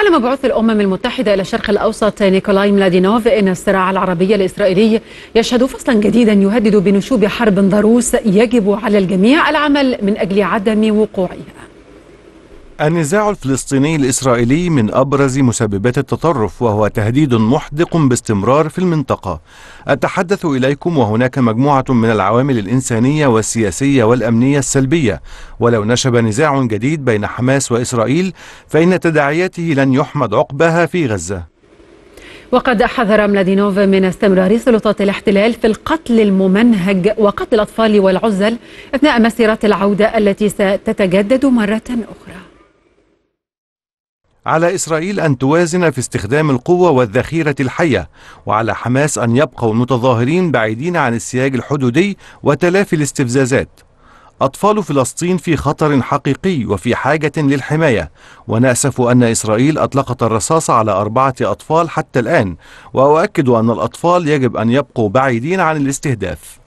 قال مبعوث الأمم المتحدة إلى الشرق الأوسط نيكولاي ملادينوف أن الصراع العربي الإسرائيلي يشهد فصلا جديدا يهدد بنشوب حرب ضروس يجب على الجميع العمل من أجل عدم وقوعها النزاع الفلسطيني الإسرائيلي من أبرز مسببات التطرف وهو تهديد محدق باستمرار في المنطقة أتحدث إليكم وهناك مجموعة من العوامل الإنسانية والسياسية والأمنية السلبية ولو نشب نزاع جديد بين حماس وإسرائيل فإن تداعياته لن يحمد عقباها في غزة وقد حذر ملادينوف من استمرار سلطات الاحتلال في القتل الممنهج وقتل الأطفال والعزل أثناء مسيرات العودة التي ستتجدد مرة أخرى على إسرائيل أن توازن في استخدام القوة والذخيرة الحية وعلى حماس أن يبقوا المتظاهرين بعيدين عن السياج الحدودي وتلافي الاستفزازات أطفال فلسطين في خطر حقيقي وفي حاجة للحماية ونأسف أن إسرائيل أطلقت الرصاص على أربعة أطفال حتى الآن وأؤكد أن الأطفال يجب أن يبقوا بعيدين عن الاستهداف